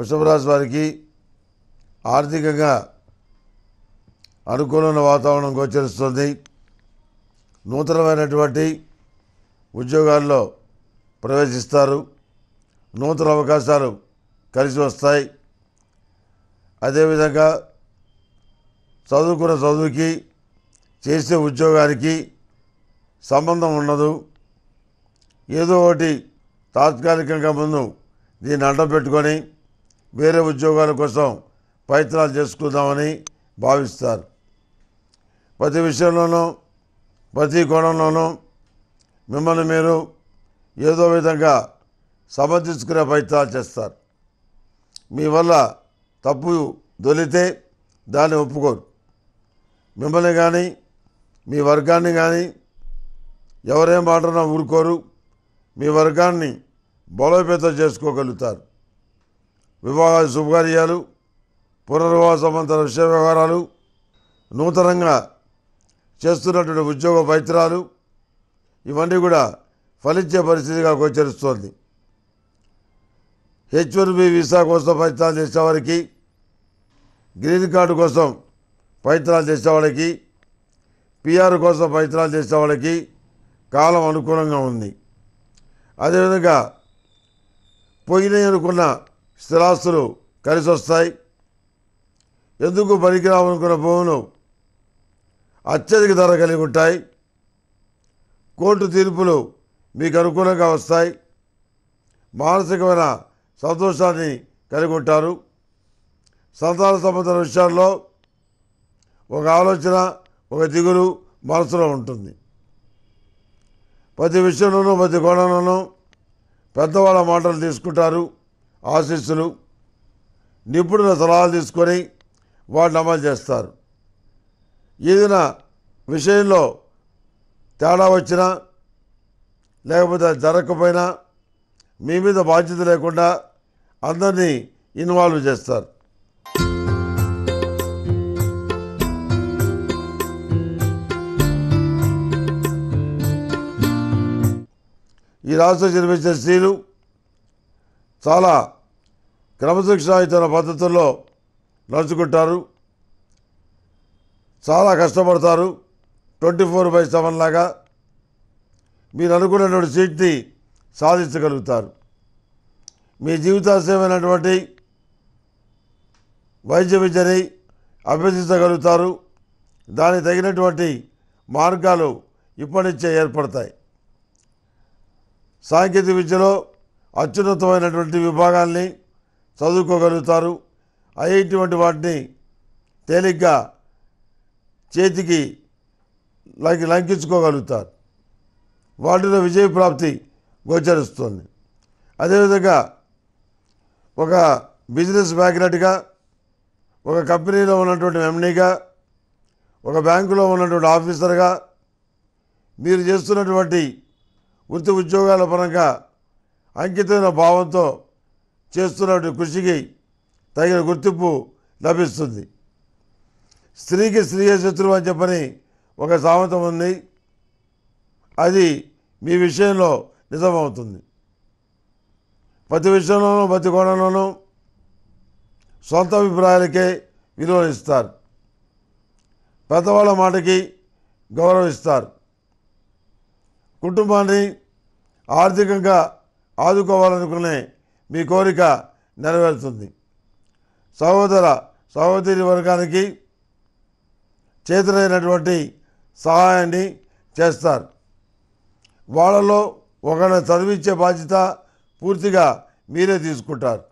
వృషభరాశి వారికి ఆర్థికంగా అనుకూలమైన వాతావరణం గోచరిస్తుంది నూతనమైనటువంటి ఉద్యోగాల్లో ప్రవేశిస్తారు నూతన అవకాశాలు కలిసి వస్తాయి అదేవిధంగా చదువుకున్న చదువుకి చేసే ఉద్యోగానికి సంబంధం ఉండదు ఏదో ఒకటి తాత్కాలికంగా ముందు దీన్ని అడ్డం పెట్టుకొని వేరే ఉద్యోగాల కోసం ప్రయత్నాలు చేసుకుందామని భావిస్తారు ప్రతి విషయంలోనూ ప్రతి కోణంలోనూ మిమ్మల్ని మీరు ఏదో విధంగా సమర్థించుకునే ప్రయత్నాలు చేస్తారు మీ వల్ల తప్పు దొలితే దాన్ని ఒప్పుకోరు మిమ్మల్ని కానీ మీ వర్గాన్ని కానీ ఎవరేం మాటనా ఊరుకోరు మీ వర్గాన్ని బలోపేతం చేసుకోగలుగుతారు వివాహాలు శుభకార్యాలు పునర్వాహ సంబంధ విషయ వ్యవహారాలు నూతనంగా చేస్తున్నటువంటి ఉద్యోగ వైద్యురాలు ఇవన్నీ కూడా ఫలించే పరిస్థితిగా గోచరిస్తోంది హెచ్ వన్ బి వీసా కోసం ప్రయత్నాలు చేసేవారికి గ్రీన్ కార్డు కోసం ప్రయత్నాలు చేసేవాళ్ళకి పిఆర్ కోసం ప్రయత్నాలు చేసేవాళ్ళకి కాలం అనుకూలంగా ఉంది అదేవిధంగా పోయినాయి అనుకున్న స్థిరాస్తులు కలిసి వస్తాయి ఎందుకు పనికిరావనుకున్న భూములు అత్యధిక ధర కలిగి ఉంటాయి కోర్టు తీర్పులు మీకు అనుకూలంగా వస్తాయి మానసికమైన సంతోషాన్ని కలిగి ఉంటారు సంతాన సంబంధ విషయాల్లో ఒక ఆలోచన ఒక దిగులు మనసులో ఉంటుంది ప్రతి విషయంలోనూ ప్రతి కోణంలోనూ పెద్దవాళ్ళ మాటలు తీసుకుంటారు ఆశీస్సులు నిపుణుల సలహాలు తీసుకొని వాళ్ళు అమలు చేస్తారు ఏదైనా విషయంలో తేడా వచ్చినా లేకపోతే జరగకపోయినా మీ మీద బాధ్యత లేకుండా అందరినీ ఇన్వాల్వ్ చేస్తారు ఈ రాష్ట్రం జన్మించిన స్త్రీలు చాలా క్రమశిక్షణ పద్ధతుల్లో నడుచుకుంటారు చాలా కష్టపడతారు ట్వంటీ ఫోర్ బై సెవెన్ లాగా మీరు అనుకున్నటువంటి సీట్ని సాధించగలుగుతారు మీ జీవితాశయమైనటువంటి వైద్య విద్యని అభ్యసించగలుగుతారు దానికి తగినటువంటి మార్గాలు ఇప్పటి నుంచే ఏర్పడతాయి సాంకేతిక విద్యలో అత్యున్నతమైనటువంటి విభాగాల్ని చదువుకోగలుగుతారు అయ్యేటువంటి వాటిని తేలిగ్గా చేతికి లంకి లంకించుకోగలుగుతారు వాటిలో విజయప్రాప్తి గోచరిస్తుంది అదేవిధంగా ఒక బిజినెస్ మ్యాగ్నెట్గా ఒక కంపెనీలో ఉన్నటువంటి ఎంనీగా ఒక బ్యాంకులో ఉన్నటువంటి ఆఫీసర్గా మీరు చేస్తున్నటువంటి వృత్తి ఉద్యోగాల పరంగా అంకితమైన భావంతో చేస్తున్నటువంటి కృషికి తగిన గుర్తింపు లభిస్తుంది స్త్రీకి స్త్రీ శత్రువు అని చెప్పని ఒక సామెతం ఉంది అది మీ విషయంలో నిజమవుతుంది ప్రతి విషయంలోనూ ప్రతి కోణంలోనూ సొంత అభిప్రాయాలకే విలువనిస్తారు పెద్దవాళ్ళ మాటకి గౌరవిస్తారు కుటుంబాన్ని ఆర్థికంగా ఆదుకోవాలనుకునే మీ కోరిక నెరవేరుతుంది సహోదర సహోదరి వర్గానికి చేతులైనటువంటి సహాయాన్ని చేస్తారు వాళ్ళలో ఒకరిని చదివించే బాధ్యత పూర్తిగా మీరే తీసుకుంటారు